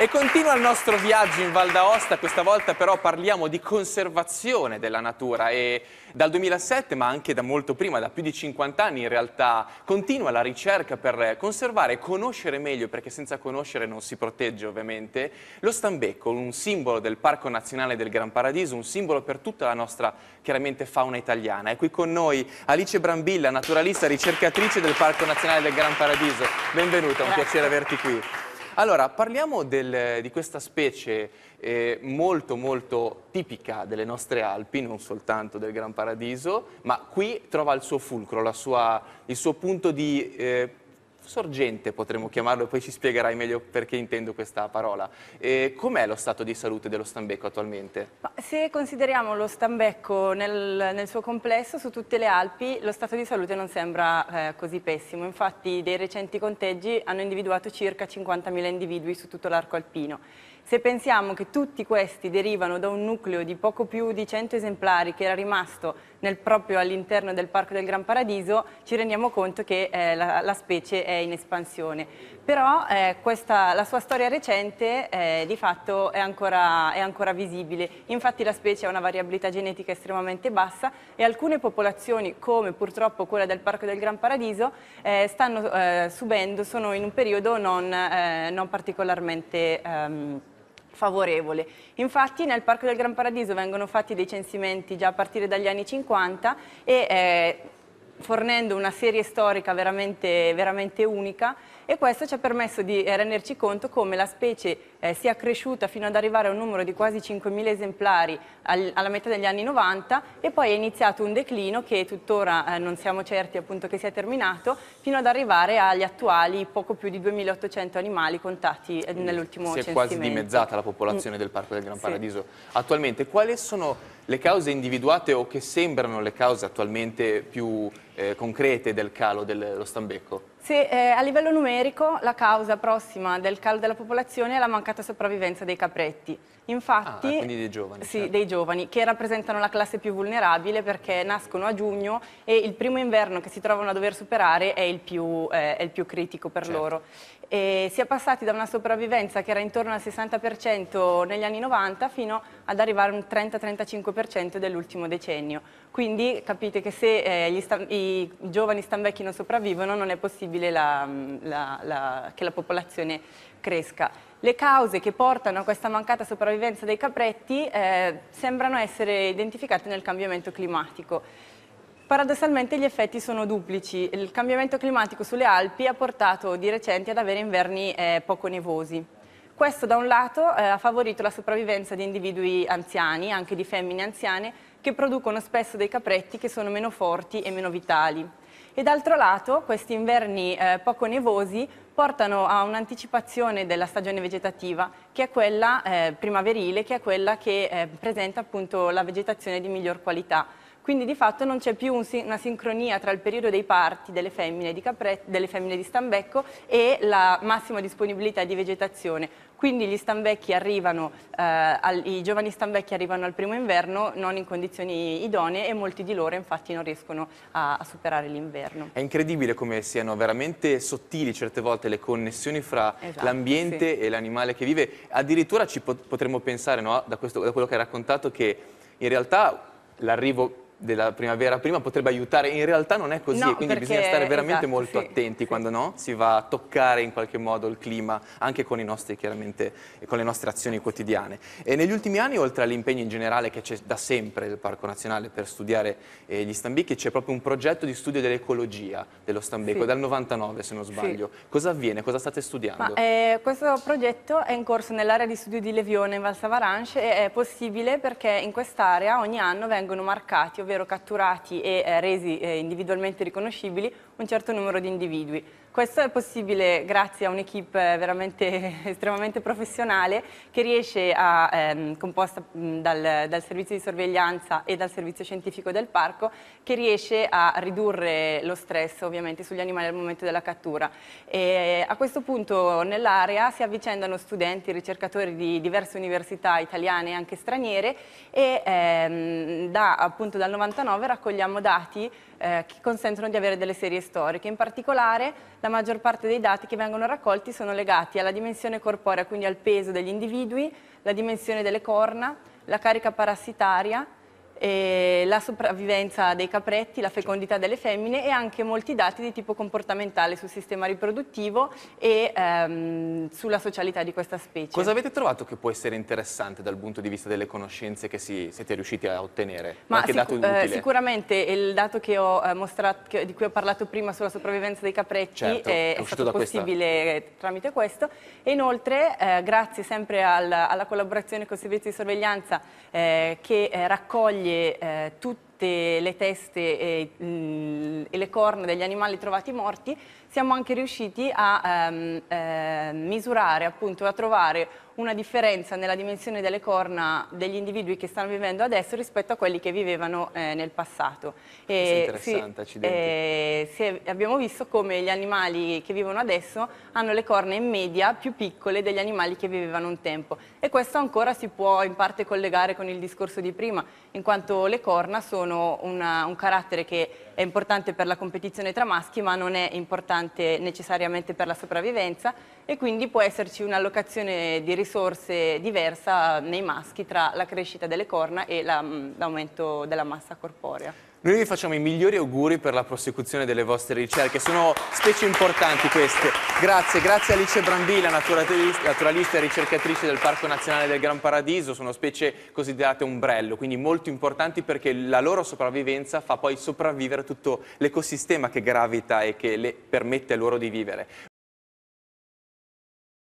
E continua il nostro viaggio in Val d'Aosta, questa volta però parliamo di conservazione della natura e dal 2007, ma anche da molto prima, da più di 50 anni in realtà, continua la ricerca per conservare e conoscere meglio, perché senza conoscere non si protegge ovviamente, lo stambecco, un simbolo del Parco Nazionale del Gran Paradiso, un simbolo per tutta la nostra chiaramente fauna italiana. E qui con noi Alice Brambilla, naturalista, ricercatrice del Parco Nazionale del Gran Paradiso. Benvenuta, è un Grazie. piacere averti qui. Allora, parliamo del, di questa specie eh, molto molto tipica delle nostre Alpi, non soltanto del Gran Paradiso, ma qui trova il suo fulcro, sua, il suo punto di eh, sorgente potremmo chiamarlo, poi ci spiegherai meglio perché intendo questa parola. com'è lo stato di salute dello Stambecco attualmente? Ma se consideriamo lo Stambecco nel, nel, suo complesso, su tutte le Alpi, lo stato di salute non sembra eh, così pessimo. Infatti dei recenti conteggi hanno individuato circa 50.000 individui su tutto l'arco alpino se pensiamo che tutti questi derivano da un nucleo di poco più di 100 esemplari che era rimasto nel, proprio all'interno del Parco del Gran Paradiso, ci rendiamo conto che eh, la, la, specie è in espansione. Però eh, questa, la sua storia recente eh, di fatto è ancora, è ancora visibile. Infatti la specie ha una variabilità genetica estremamente bassa e alcune popolazioni, come purtroppo quella del Parco del Gran Paradiso, eh, stanno eh, subendo, sono in un periodo non, eh, non particolarmente... Ehm, favorevole. Infatti nel Parco del Gran Paradiso vengono fatti dei censimenti già a partire dagli anni 50 e eh, fornendo una serie storica veramente, veramente unica e questo ci ha permesso di eh, renderci conto come la specie eh, sia cresciuta fino ad arrivare a un numero di quasi 5.000 esemplari al, alla metà degli anni 90 e poi è iniziato un declino che tuttora eh, non siamo certi appunto che sia terminato fino ad arrivare agli attuali poco più di 2.800 animali contati eh, nell'ultimo censimento. Si è quasi dimezzata la mm. popolazione del Parco del Gran Paradiso. Attualmente quali sono le cause individuate o che sembrano le cause attualmente più eh, concrete del calo dello stambecco? Sì, eh, a livello numerico la causa prossima del calo della popolazione è la mancata sopravvivenza dei capretti. Infatti, ah, quindi dei giovani. Sì, certo. dei giovani, che rappresentano la classe più vulnerabile perché nascono a giugno e il primo inverno che si trovano a dover superare è il più, eh, è il più critico per certo. loro. E si è passati da una sopravvivenza che era intorno al 60% negli anni 90 fino ad arrivare a un 30-35% dell'ultimo decennio. Quindi capite che se eh, i giovani stambecchi non sopravvivono non è possibile possibile la, la, la, che la popolazione cresca. Le cause che portano a questa mancata sopravvivenza dei capretti eh, sembrano essere identificate nel cambiamento climatico. Paradossalmente gli effetti sono duplici. Il cambiamento climatico sulle Alpi ha portato di recente ad avere inverni eh, poco nevosi. Questo da un lato eh, ha favorito la sopravvivenza di individui anziani, anche di femmine anziane, che producono spesso dei capretti che sono meno forti e meno vitali e d'altro lato questi inverni eh, poco nevosi portano a un'anticipazione della stagione vegetativa che è quella eh, primaverile, che è quella che eh, presenta appunto la vegetazione di miglior qualità. Quindi di fatto non c'è più un, una sincronia tra il periodo dei parti delle femmine di, Capret, delle femmine di Stambecco e la massima disponibilità di vegetazione. Quindi gli stambecchi arrivano, eh, al, i giovani stambecchi arrivano al primo inverno non in condizioni idonee e molti di loro infatti non riescono a, a superare l'inverno. È incredibile come siano veramente sottili certe volte le connessioni fra esatto, l'ambiente sì. e l'animale che vive. Addirittura ci potremmo pensare, no, da, questo, da quello che hai raccontato, che in realtà l'arrivo della primavera prima potrebbe aiutare, in realtà non è così, no, quindi perché, bisogna stare veramente esatto, molto sì, attenti sì. quando no, si va a toccare in qualche modo il clima, anche con, nostri, con le nostre azioni quotidiane. E negli ultimi anni, oltre all'impegno in generale che c'è da sempre del Parco Nazionale per studiare eh, gli stambicchi, c'è proprio un progetto di studio dell'ecologia dello stambecco, sì. dal 99 se non sbaglio. Cosa avviene? Cosa state studiando? Ma, eh, questo progetto è in corso nell'area di studio di Levione in Valsavaranche e è possibile perché in quest'area ogni anno vengono marcati, ovviamente ovvero catturati e eh, resi eh, individualmente riconoscibili un certo numero di individui. Questo è possibile grazie a un'equipe veramente estremamente professionale che riesce a, ehm, composta mm, dal, dal, servizio di sorveglianza e dal servizio scientifico del parco, che riesce a ridurre lo stress ovviamente sugli animali al momento della cattura. E eh, a questo punto nell'area si avvicendano studenti, ricercatori di diverse università italiane e anche straniere e ehm, da, appunto dal 99 raccogliamo dati eh, che consentono di avere delle serie storiche. In particolare la maggior parte dei dati che vengono raccolti sono legati alla dimensione corporea, quindi al peso degli individui, la dimensione delle corna, la carica parassitaria, eh, la sopravvivenza dei capretti, la fecondità delle femmine e anche molti dati di tipo comportamentale sul sistema riproduttivo e ehm, sulla socialità di questa specie. Cosa avete trovato che può essere interessante dal punto di vista delle conoscenze che si, siete riusciti a ottenere? Ma sicu eh, sicuramente il dato ho, eh, mostrato, che, di cui ho parlato prima sulla sopravvivenza dei capretti certo, eh, è, è, stato possibile questa... Eh, tramite questo e inoltre grazie sempre al, alla collaborazione con il servizio di sorveglianza che raccoglie raccoglie eh, tutti tutte le teste e, mh, mm, e, le corna degli animali trovati morti, siamo anche riusciti a ehm, eh, misurare, appunto, a trovare una differenza nella dimensione delle corna degli individui che stanno vivendo adesso rispetto a quelli che vivevano eh, nel passato. E, interessante, sì, eh, sì, abbiamo visto come gli animali che vivono adesso hanno le corna in media più piccole degli animali che vivevano un tempo e questo ancora si può in parte collegare con il discorso di prima, in quanto le corna sono sono una, un carattere che è importante per la competizione tra maschi ma non è importante necessariamente per la sopravvivenza e quindi può esserci un'allocazione di risorse diversa nei maschi tra la crescita delle corna e mm, l'aumento della massa corporea. Noi vi facciamo i migliori auguri per la prosecuzione delle vostre ricerche, sono specie importanti queste. Grazie, grazie Alice Brambilla, naturalista e ricercatrice del Parco Nazionale del Gran Paradiso, sono specie cosiddette ombrello, quindi molto importanti perché la loro sopravvivenza fa poi sopravvivere tutto l'ecosistema che gravita e che le permette loro di vivere.